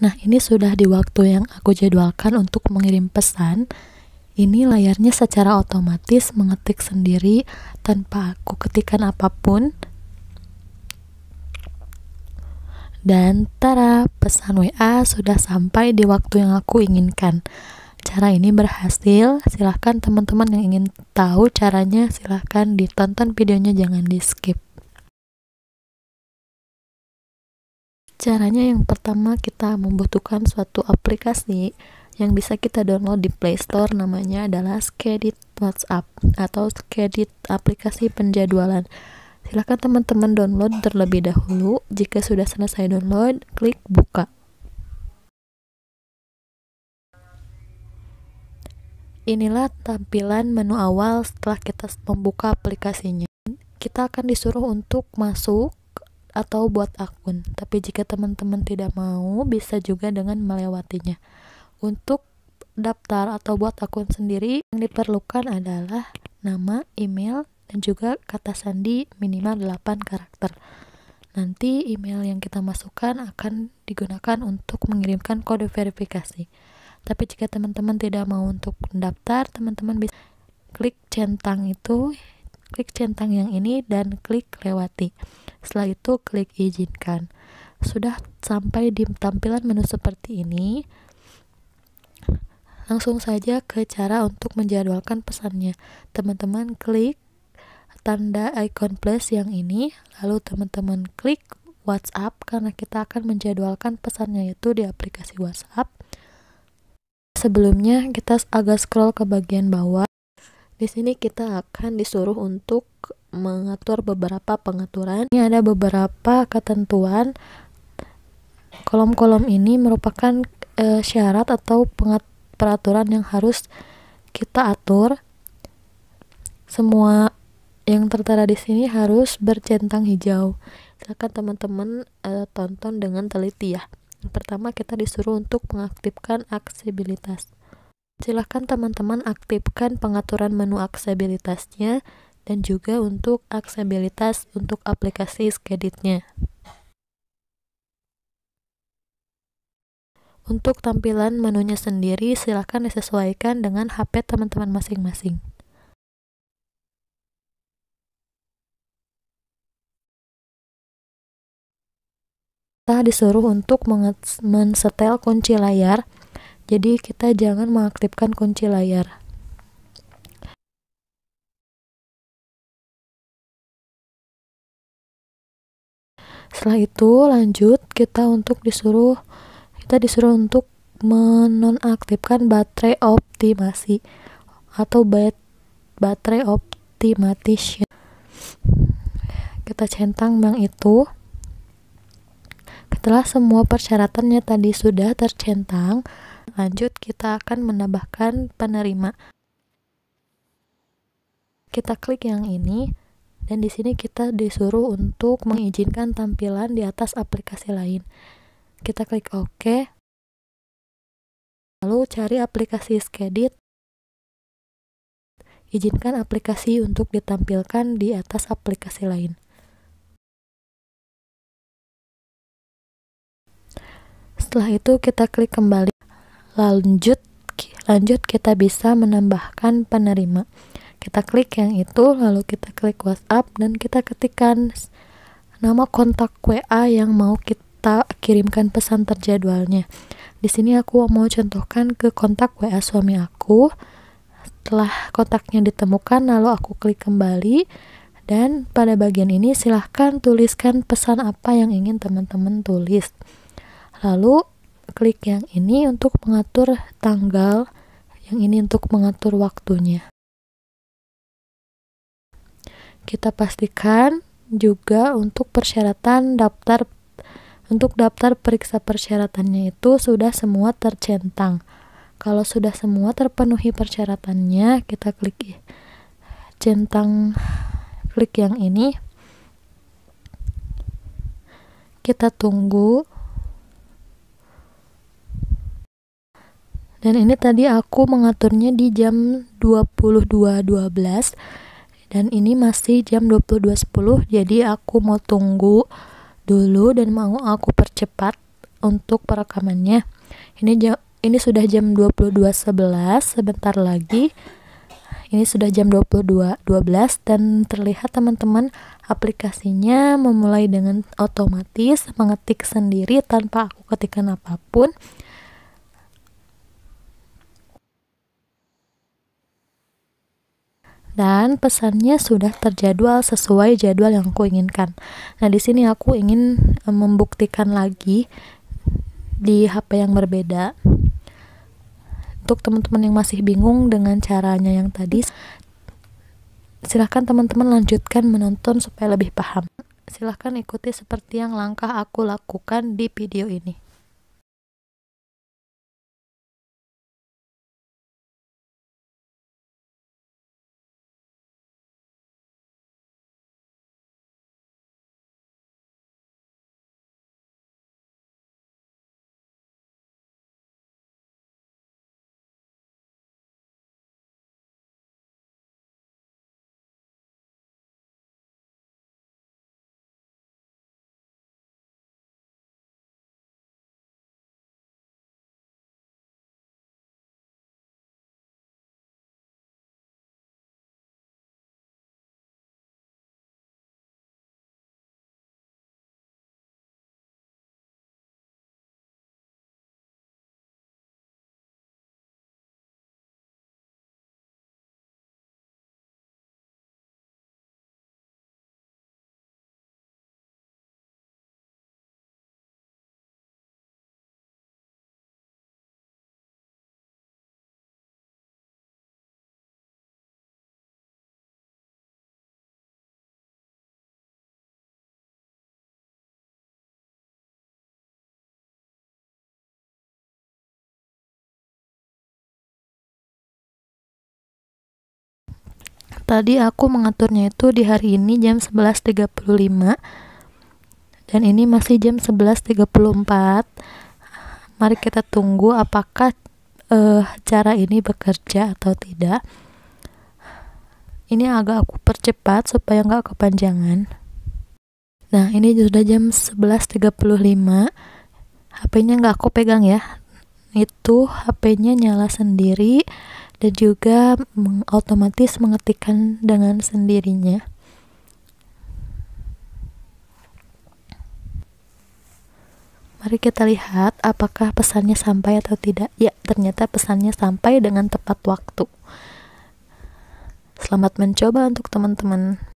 Nah, ini sudah di waktu yang aku jadwalkan untuk mengirim pesan. Ini layarnya secara otomatis mengetik sendiri tanpa aku ketikan apapun. Dan tara, pesan WA sudah sampai di waktu yang aku inginkan. Cara ini berhasil. Silahkan teman-teman yang ingin tahu caranya silahkan ditonton videonya jangan di skip. Caranya yang pertama kita membutuhkan suatu aplikasi yang bisa kita download di Play Store namanya adalah Skedit WhatsApp atau Skedit aplikasi penjadwalan. Silakan teman-teman download terlebih dahulu. Jika sudah selesai download, klik buka. Inilah tampilan menu awal setelah kita membuka aplikasinya. Kita akan disuruh untuk masuk atau buat akun. Tapi jika teman-teman tidak mau, bisa juga dengan melewatinya. Untuk daftar atau buat akun sendiri yang diperlukan adalah nama, email, dan juga kata sandi minimal 8 karakter. Nanti email yang kita masukkan akan digunakan untuk mengirimkan kode verifikasi. Tapi jika teman-teman tidak mau untuk mendaftar, teman-teman bisa klik centang itu klik centang yang ini dan klik lewati. Setelah itu klik izinkan. Sudah sampai di tampilan menu seperti ini. Langsung saja ke cara untuk menjadwalkan pesannya. Teman-teman klik tanda icon plus yang ini, lalu teman-teman klik WhatsApp karena kita akan menjadwalkan pesannya yaitu di aplikasi WhatsApp. Sebelumnya kita agak scroll ke bagian bawah di sini kita akan disuruh untuk mengatur beberapa pengaturan. Ini ada beberapa ketentuan. Kolom-kolom ini merupakan e, syarat atau peraturan yang harus kita atur. Semua yang tertera di sini harus bercentang hijau. Silakan teman-teman e, tonton dengan teliti ya. pertama kita disuruh untuk mengaktifkan aksesibilitas. Silahkan teman-teman aktifkan pengaturan menu aksesibilitasnya dan juga untuk aksesibilitas untuk aplikasi Skeditnya. Untuk tampilan menunya sendiri, silahkan disesuaikan dengan HP teman-teman masing-masing. Kita disuruh untuk men setel kunci layar jadi kita jangan mengaktifkan kunci layar. Setelah itu lanjut kita untuk disuruh kita disuruh untuk menonaktifkan baterai optimasi atau bat baterai optimization kita centang bang itu setelah semua persyaratannya tadi sudah tercentang, lanjut kita akan menambahkan penerima. Kita klik yang ini dan di sini kita disuruh untuk mengizinkan tampilan di atas aplikasi lain. Kita klik OK. Lalu cari aplikasi Skedit. Izinkan aplikasi untuk ditampilkan di atas aplikasi lain. setelah itu kita klik kembali lanjut lanjut kita bisa menambahkan penerima kita klik yang itu lalu kita klik WhatsApp dan kita ketikkan nama kontak WA yang mau kita kirimkan pesan terjadwalnya di sini aku mau contohkan ke kontak WA suami aku setelah kontaknya ditemukan lalu aku klik kembali dan pada bagian ini silahkan tuliskan pesan apa yang ingin teman-teman tulis lalu klik yang ini untuk mengatur tanggal yang ini untuk mengatur waktunya kita pastikan juga untuk persyaratan daftar untuk daftar periksa persyaratannya itu sudah semua tercentang kalau sudah semua terpenuhi persyaratannya kita klik centang klik yang ini kita tunggu dan ini tadi aku mengaturnya di jam 22.12 dan ini masih jam 22.10 jadi aku mau tunggu dulu dan mau aku percepat untuk perekamannya ini jam ini sudah jam 22.11 sebentar lagi ini sudah jam 22.12 dan terlihat teman-teman aplikasinya memulai dengan otomatis mengetik sendiri tanpa aku ketikkan apapun dan pesannya sudah terjadwal sesuai jadwal yang aku inginkan. Nah, di sini aku ingin eh, membuktikan lagi di HP yang berbeda. Untuk teman-teman yang masih bingung dengan caranya yang tadi, silahkan teman-teman lanjutkan menonton supaya lebih paham. Silahkan ikuti seperti yang langkah aku lakukan di video ini. Tadi aku mengaturnya itu di hari ini jam 11.35 dan ini masih jam 11.34. Mari kita tunggu apakah uh, cara ini bekerja atau tidak. Ini agak aku percepat supaya nggak kepanjangan. Nah, ini sudah jam 11.35. HP-nya nggak aku pegang ya. Itu HP-nya nyala sendiri dan juga mengotomatis otomatis mengetikkan dengan sendirinya. Mari kita lihat apakah pesannya sampai atau tidak. Ya, ternyata pesannya sampai dengan tepat waktu. Selamat mencoba untuk teman-teman.